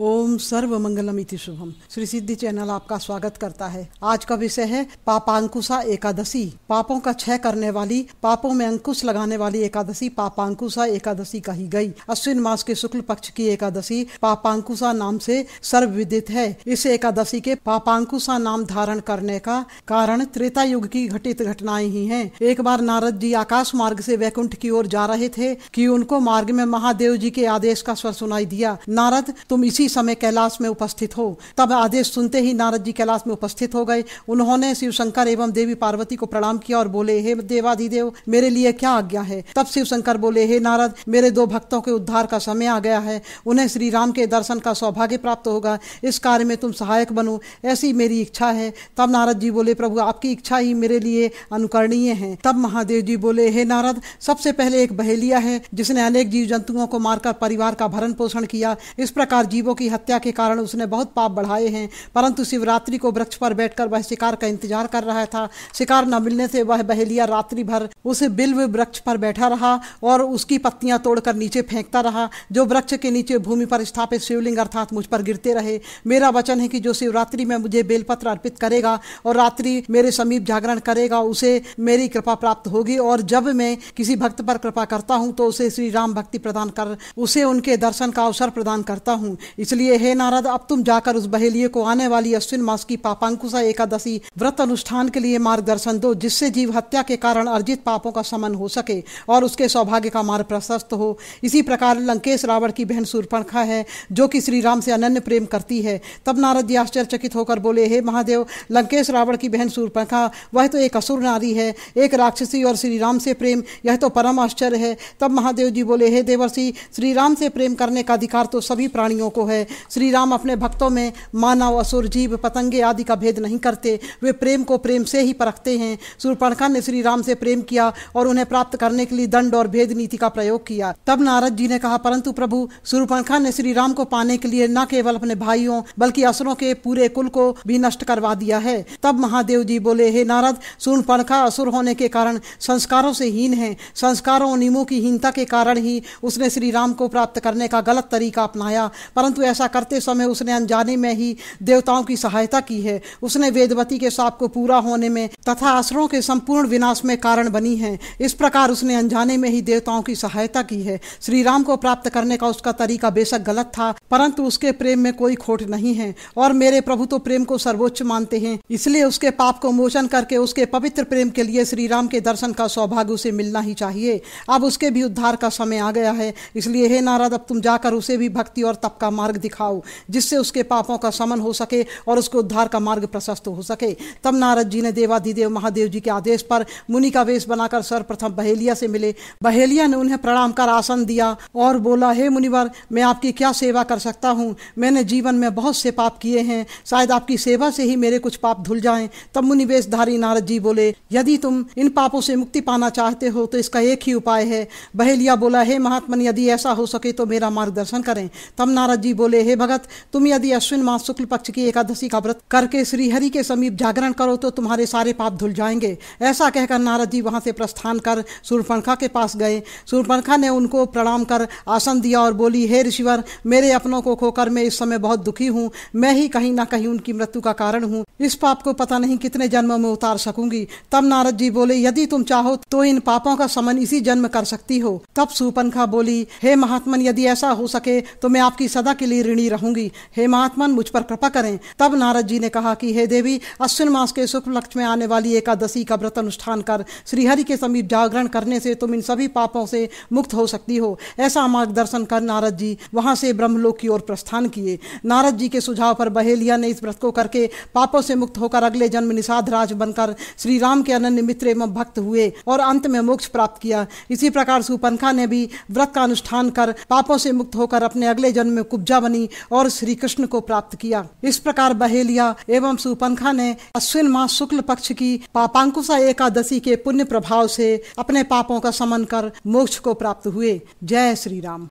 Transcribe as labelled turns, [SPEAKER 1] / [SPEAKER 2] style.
[SPEAKER 1] Oh, ओम मंगलम इति शुभम श्री सिद्धि channel आपका स्वागत करता है आज का विषय है पापांकुशा एकादशी पापों का क्षय करने वाली पापों में अंकुश लगाने वाली एकादशी पापांकुशा एकादशी कही गई अश्विन मास के शुक्ल पक्ष की एकादशी पापांकुशा नाम से सर्व विदित है इस एकादशी के पापांकुशा नाम धारण करने का कारण त्रेता युग की घटित घटनाएं ही है एक बार नारद जी आकाश मार्ग से वैकुंठ की ओर जा रहे थे कि उनको मार्ग में महादेव जी के आदेश का स्वर सुनाई दिया नारद तुम इसी समय कैलाश में उपस्थित हो तब आदेश सुनते ही नारद जी कैलाश में उपस्थित हो गए उन्होंने शिव शंकर एवं देवी पार्वती को प्रणाम किया और बोले हे देवाधिदेव मेरे लिए क्या आज्ञा है तब शिव शंकर बोले हे नारद मेरे दो भक्तों के उद्धार का समय आ गया है उन्हें श्री राम के दर्शन का सौभाग्य प्राप्त होगा इस कार्य में तुम सहायक बनो ऐसी मेरी इच्छा है तब नारद जी बोले प्रभु आपकी इच्छा ही मेरे लिए अनुकरणीय है तब महादेव जी बोले हे नारद सबसे पहले एक बहेलिया है जिसने अनेक जीव जंतुओं को मारकर परिवार का भरण पोषण किया इस प्रकार जीवों की हत्या के कारण उसने बहुत पाप बढ़ाए हैं परंतु शिवरात्रि को वृक्ष पर बैठकर वह शिकार का इंतजार कर रहा था शिकार न मिलने से वह बहेलिया रात्रि भर उस बिल्व वृक्ष पर बैठा रहा और उसकी पत्तियां तोड़कर नीचे फेंकता रहा जो वृक्ष के नीचे भूमि पर स्थापित शिवलिंग अर्थात मुझ पर गिरते रहे मेरा वचन है कि जो शिवरात्रि में मुझे बेलपत्र अर्पित करेगा और रात्रि मेरे समीप जागरण करेगा उसे मेरी कृपा प्राप्त होगी और जब मैं किसी भक्त पर कृपा करता हूँ तो उसे श्री राम भक्ति प्रदान कर उसे उनके दर्शन का अवसर प्रदान करता हूँ इसलिए लिए हे नारद अब तुम जाकर उस बहेलिए को आने वाली अश्विन मास की पापांकुशा एकादशी व्रत अनुष्ठान के लिए मार्गदर्शन दो जिससे जीव हत्या के कारण अर्जित पापों का समन हो सके और उसके सौभाग्य का मार्ग प्रशस्त हो इसी प्रकार लंकेश रावण की बहन सूर्पणखा है जो कि श्री राम से अनन्य प्रेम करती है तब नारद जी आश्चर्यचकित होकर बोले हे महादेव लंकेश रावण की बहन सूर्पणखा वह तो एक असुर नारी है एक राक्षसी और श्री राम से प्रेम यह तो परम आश्चर्य है तब महादेव जी बोले हे देवर्षि श्री राम से प्रेम करने का अधिकार तो सभी प्राणियों को है श्री राम अपने भक्तों में मानव असुर जीव पतंगे आदि का भेद नहीं करते वे प्रेम को प्रेम से ही परखते हैं सूर्यपणखा ने श्री राम से प्रेम किया और उन्हें प्राप्त करने के लिए दंड और भेद नीति का प्रयोग किया तब नारद जी ने कहा परंतु प्रभु सूर्यपणखा ने श्री राम को पाने के लिए न केवल अपने भाइयों बल्कि असुरों के पूरे कुल को भी नष्ट करवा दिया है तब महादेव जी बोले हे नारद सूर्पणखा असुर होने के कारण संस्कारों से हीन है संस्कारों नियमों की हीनता के कारण ही उसने श्री राम को प्राप्त करने का गलत तरीका अपनाया परंतु ऐसा करते समय उसने अनजाने में ही देवताओं की सहायता की है उसने वेदवती के साप को पूरा होने में तथा असुरों के संपूर्ण विनाश में कारण बनी है इस प्रकार उसने अनजाने में ही देवताओं की सहायता की है श्री राम को प्राप्त करने का उसका तरीका बेशक गलत था परंतु उसके प्रेम में कोई खोट नहीं है और मेरे प्रभु तो प्रेम को सर्वोच्च मानते हैं इसलिए उसके पाप को मोचन करके उसके पवित्र प्रेम के लिए श्री राम के दर्शन का सौभाग्य उसे मिलना ही चाहिए अब उसके भी उद्धार का समय आ गया है इसलिए हे नारद अब तुम जाकर उसे भी भक्ति और तप का मार्ग दिखा दिखाओ जिससे उसके पापों का समन हो सके और उसके उद्धार का मार्ग प्रशस्त हो सके तब नारद जी ने देवाधिदेव महादेव जी के आदेश पर मुनि का वेश बनाकर सर्वप्रथम बहेलिया से मिले बहेलिया ने उन्हें प्रणाम कर आसन दिया और बोला हे मुनिवर मैं आपकी क्या सेवा कर सकता हूँ मैंने जीवन में बहुत से पाप किए हैं शायद आपकी सेवा से ही मेरे कुछ पाप धुल जाएं तब मुनिवेशधारी नारद जी बोले यदि तुम इन पापों से मुक्ति पाना चाहते हो तो इसका एक ही उपाय है बहेलिया बोला हे महात्मन यदि ऐसा हो सके तो मेरा मार्गदर्शन करें तब नारद जी बोले हे भगत तुम यदि अश्विन मास शुक्ल पक्ष की एकादशी का व्रत करके श्रीहरि के समीप जागरण करो तो तुम्हारे सारे पाप धुल जाएंगे ऐसा कहकर नारद जी वहां से प्रस्थान कर सूर्यपणखा के पास गए सूर्यपणखा ने उनको प्रणाम कर आसन दिया और बोली हे ऋषिवर मेरे अपनों को खोकर मैं इस समय बहुत दुखी हूँ मैं ही कहीं ना कहीं उनकी मृत्यु का कारण हूँ इस पाप को पता नहीं कितने जन्मों में उतार सकूंगी तब नारद जी बोले यदि तुम चाहो तो इन पापों का समन इसी जन्म कर सकती हो तब सुपनखा बोली हे महात्मन यदि ऐसा हो सके तो मैं आपकी सदा के लिए ऋण ऋणी रहूंगी हे महात्मन मुझ पर कृपा करें तब नारद जी ने कहा कि हे देवी अश्विन मास के शुक्ल लक्ष्य में आने वाली एकादशी का व्रत अनुष्ठान कर श्रीहरि के समीप जागरण करने से तुम इन सभी पापों से मुक्त हो सकती हो ऐसा मार्गदर्शन कर नारद जी वहां से ब्रह्मलोक की ओर प्रस्थान किए नारद जी के सुझाव पर बहेलिया ने इस व्रत को करके पापों से मुक्त होकर अगले जन्म निषाद राज बनकर श्री राम के अनन्य मित्र एवं भक्त हुए और अंत में मोक्ष प्राप्त किया इसी प्रकार सुपनखा ने भी व्रत का अनुष्ठान कर पापों से मुक्त होकर अपने अगले जन्म में कुब्जा बनी और श्री कृष्ण को प्राप्त किया इस प्रकार बहेलिया एवं सुपंखा ने अश्विन मास शुक्ल पक्ष की पापांकुशा एकादशी के पुण्य प्रभाव से अपने पापों का समन कर मोक्ष को प्राप्त हुए जय श्री राम